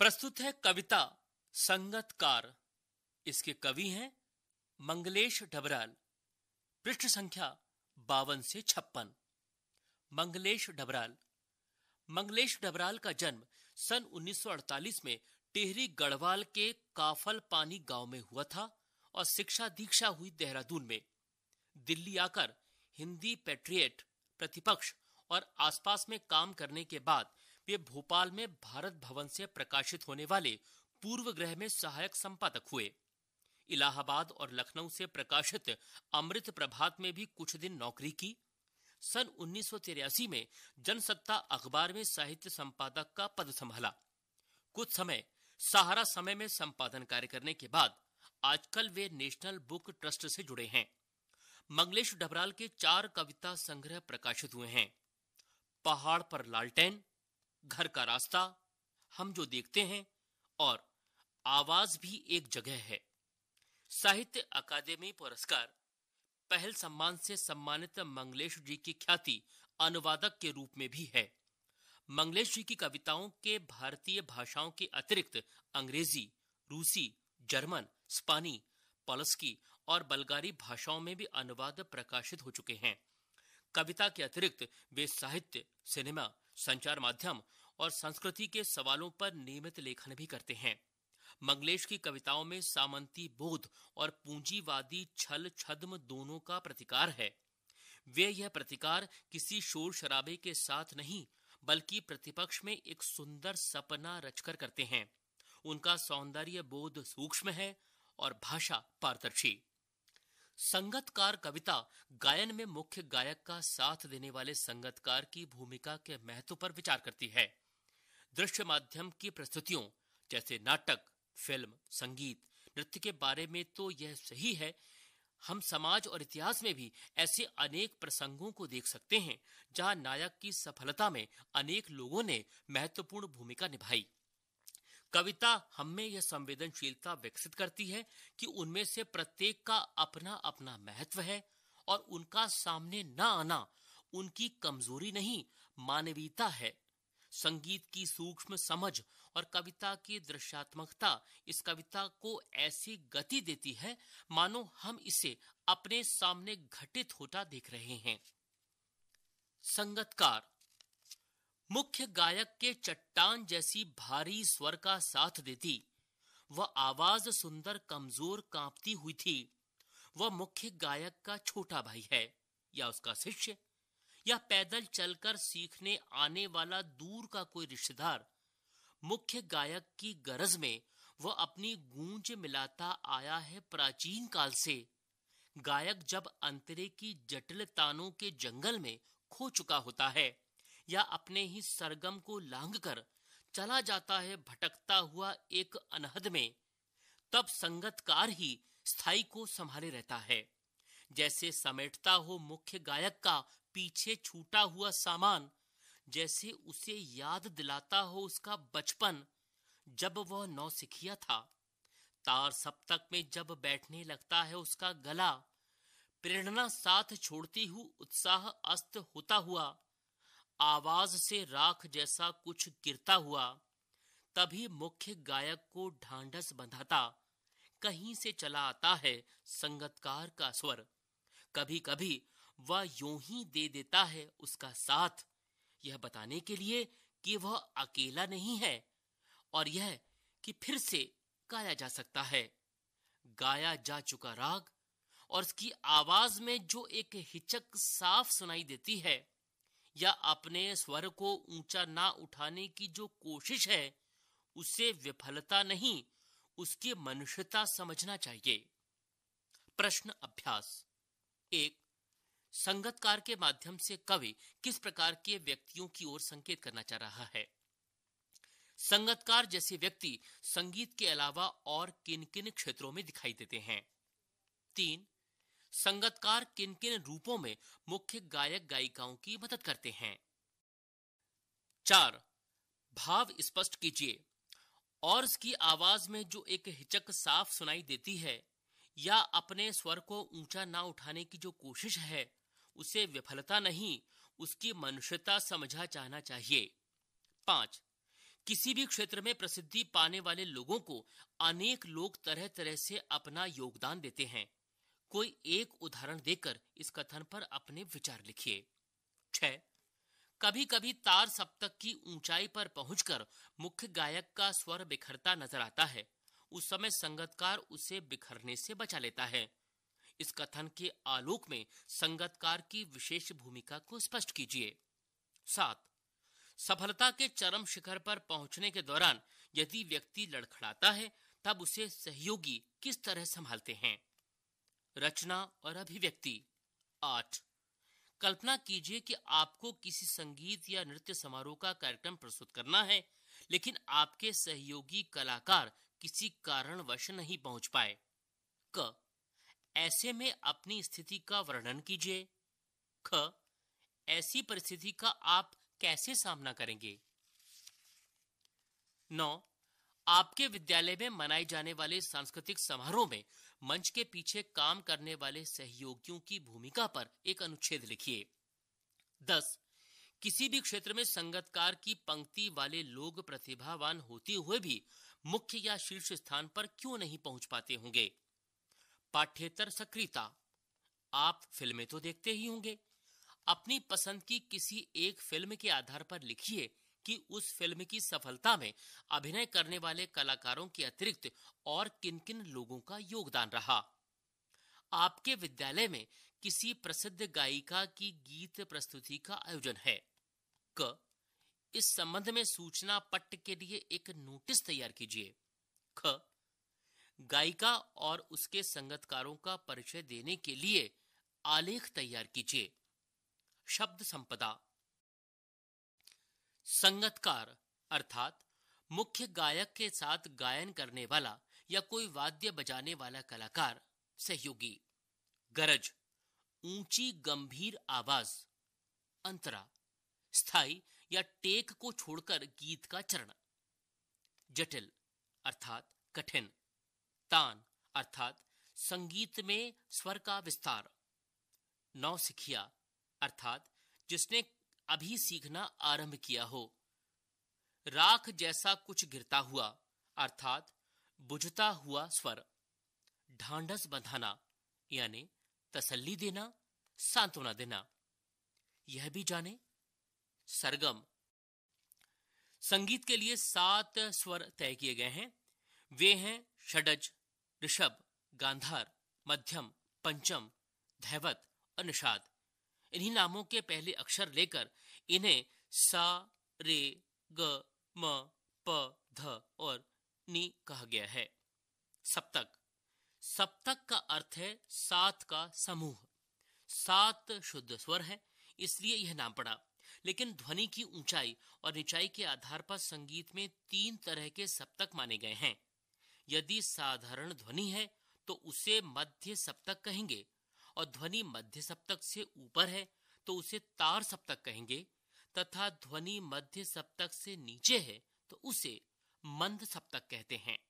प्रस्तुत है कविता संगतकार इसके कवि हैं मंगलेश डबराल पृष्ठ संख्या बावन से छप्पन मंगलेश डबराल मंगलेश डबराल का जन्म सन 1948 में टेहरी गढ़वाल के काफल पानी गांव में हुआ था और शिक्षा दीक्षा हुई देहरादून में दिल्ली आकर हिंदी पेट्रिएट प्रतिपक्ष और आसपास में काम करने के बाद वे भोपाल में भारत भवन से प्रकाशित होने वाले पूर्व ग्रह में सहायक संपादक हुए इलाहाबाद और लखनऊ से प्रकाशित अमृत प्रभात में भी कुछ दिन नौकरी की सन उन्नीस में जनसत्ता अखबार में साहित्य संपादक का पद संभाला कुछ समय सहारा समय में संपादन कार्य करने के बाद आजकल वे नेशनल बुक ट्रस्ट से जुड़े हैं मंगलेश डबराल के चार कविता संग्रह प्रकाशित हुए हैं पहाड़ पर लालटेन घर का रास्ता हम जो देखते हैं और आवाज भी एक जगह है साहित्य अकादमी पुरस्कार पहल सम्मान से सम्मानित मंगलेश जी की ख्याति अनुवादक के रूप में भी है मंगलेश जी की कविताओं के भारतीय भाषाओं के अतिरिक्त अंग्रेजी रूसी जर्मन स्पानी पलस्की और बल्गारी भाषाओं में भी अनुवाद प्रकाशित हो चुके हैं कविता के अतिरिक्त वे साहित्य सिनेमा संचार माध्यम और संस्कृति के सवालों पर नियमित लेखन भी करते हैं मंगलेश की कविताओं में सामंती बोध और पूंजीवादी छल छद्म दोनों का प्रतिकार है वे यह प्रतिकार किसी शोर शराबे के साथ नहीं बल्कि प्रतिपक्ष में एक सुंदर सपना रचकर करते हैं उनका सौंदर्य बोध सूक्ष्म है और भाषा पारदर्शी संगतकार कविता गायन में मुख्य गायक का साथ देने वाले संगतकार की भूमिका के महत्व पर विचार करती है दृश्य माध्यम की प्रस्तुतियों जैसे नाटक फिल्म संगीत नृत्य के बारे में तो यह सही है हम समाज और इतिहास में भी ऐसे अनेक प्रसंगों को देख सकते हैं जहां नायक की सफलता में अनेक लोगों ने महत्वपूर्ण भूमिका निभाई कविता हम में यह संवेदनशीलता विकसित करती है कि उनमें से प्रत्येक का अपना अपना महत्व है और उनका सामने न आना उनकी कमजोरी नहीं मानवीयता है संगीत की सूक्ष्म समझ और कविता की दृश्यात्मकता इस कविता को ऐसी गति देती है मानो हम इसे अपने सामने घटित होता देख रहे हैं संगतकार मुख्य गायक के चट्टान जैसी भारी स्वर का साथ देती वह आवाज सुंदर कमजोर कांपती हुई थी वह मुख्य गायक का छोटा भाई है या उसका शिष्य या पैदल चलकर सीखने आने वाला दूर का कोई रिश्तेदार मुख्य गायक की गरज में वह अपनी गूंज मिलाता आया है प्राचीन काल से गायक जब अंतरे की जटिल तानों के जंगल में खो चुका होता है या अपने ही सरगम को लांग कर चला जाता है भटकता हुआ एक अनहद में तब संगतकार ही स्थाई को संभाले रहता है जैसे समेटता हो मुख्य गायक का पीछे छूटा हुआ सामान जैसे उसे याद दिलाता हो उसका बचपन जब वह नौसिखिया था तार सप्तक में जब बैठने लगता है उसका गला प्रेरणा साथ छोड़ती हुई उत्साह अस्त होता हुआ आवाज से राख जैसा कुछ गिरता हुआ तभी मुख्य गायक को ढांढस बंधाता कहीं से चला आता है संगतकार का स्वर कभी कभी वह यूं ही दे देता है उसका साथ यह बताने के लिए कि वह अकेला नहीं है और यह कि फिर से गाया जा सकता है गाया जा चुका राग और उसकी आवाज में जो एक हिचक साफ सुनाई देती है या अपने स्वर को ऊंचा ना उठाने की जो कोशिश है उसे विफलता नहीं उसकी मनुष्यता समझना चाहिए प्रश्न अभ्यास एक संगतकार के माध्यम से कवि किस प्रकार के व्यक्तियों की ओर संकेत करना चाह रहा है संगतकार जैसे व्यक्ति संगीत के अलावा और किन किन क्षेत्रों में दिखाई देते हैं तीन संगतकार किन किन रूपों में मुख्य गायक गायिकाओं की मदद करते हैं चार भाव स्पष्ट कीजिए और की आवाज में जो एक हिचक साफ सुनाई देती है या अपने स्वर को ऊंचा ना उठाने की जो कोशिश है उसे विफलता नहीं उसकी मनुष्यता समझा जाना चाहिए पांच किसी भी क्षेत्र में प्रसिद्धि पाने वाले लोगों को अनेक लोग तरह तरह से अपना योगदान देते हैं कोई एक उदाहरण देकर इस कथन पर अपने विचार लिखिए छह कभी कभी तार सप्तक की ऊंचाई पर पहुंचकर मुख्य गायक का स्वर बिखरता नजर आता है उस समय संगतकार उसे बिखरने से बचा लेता है इस कथन के आलोक में संगतकार की विशेष भूमिका को स्पष्ट कीजिए सात सफलता के चरम शिखर पर पहुंचने के दौरान यदि व्यक्ति लड़खड़ाता है तब उसे सहयोगी किस तरह संभालते हैं रचना और अभिव्यक्ति आठ कल्पना कीजिए कि आपको किसी संगीत या नृत्य समारोह का कार्यक्रम प्रस्तुत करना है लेकिन आपके सहयोगी कलाकार किसी कारणवश नहीं पहुंच पाए क ऐसे में अपनी स्थिति का वर्णन कीजिए ख ऐसी परिस्थिति का आप कैसे सामना करेंगे नौ आपके विद्यालय में मनाए जाने वाले सांस्कृतिक समारोह में मंच के पीछे काम करने वाले सहयोगियों की भूमिका पर एक अनुच्छेद लिखिए दस किसी भी क्षेत्र में संगतकार की पंक्ति वाले लोग प्रतिभावान होते हुए भी मुख्य या शीर्ष स्थान पर क्यों नहीं पहुंच पाते होंगे पाठ्येतर सक्रियता आप फिल्में तो देखते ही होंगे अपनी पसंद की किसी एक फिल्म के आधार पर लिखिए कि उस फिल्म की सफलता में अभिनय करने वाले कलाकारों के अतिरिक्त और किन किन लोगों का योगदान रहा आपके विद्यालय में किसी प्रसिद्ध गायिका की गीत प्रस्तुति का आयोजन है क इस संबंध में सूचना पट्ट के लिए एक नोटिस तैयार कीजिए ख गायिका और उसके संगतकारों का परिचय देने के लिए आलेख तैयार कीजिए शब्द संपदा संगतकार अर्थात मुख्य गायक के साथ गायन करने वाला या कोई वाद्य बजाने वाला कलाकार सहयोगी गरज ऊंची गंभीर आवाज अंतरा स्थाई या टेक को छोड़कर गीत का चरण जटिल अर्थात कठिन तान अर्थात संगीत में स्वर का विस्तार नौ सिखिया अर्थात जिसने अभी सीखना आरंभ किया हो राख जैसा कुछ गिरता हुआ अर्थात बुझता हुआ स्वर ढांढस बंधाना यानी तसल्ली देना सांत्वना देना यह भी जाने सरगम संगीत के लिए सात स्वर तय किए गए हैं वे हैं षडज ऋषभ गांधार मध्यम पंचम धैवत और निषाद इन्हीं नामों के पहले अक्षर लेकर इन्हें सा रे ग म प ध और नी कहा गया है सप्तक सप्तक का अर्थ है सात का समूह सात शुद्ध स्वर है इसलिए यह नाम पड़ा लेकिन ध्वनि की ऊंचाई और निचाई के आधार पर संगीत में तीन तरह के सप्तक माने गए हैं यदि साधारण ध्वनि है तो उसे मध्य सप्तक कहेंगे और ध्वनि मध्य सप्तक से ऊपर है तो उसे तार सप्तक कहेंगे तथा ध्वनि मध्य सप्तक से नीचे है तो उसे मंद सप्तक कहते हैं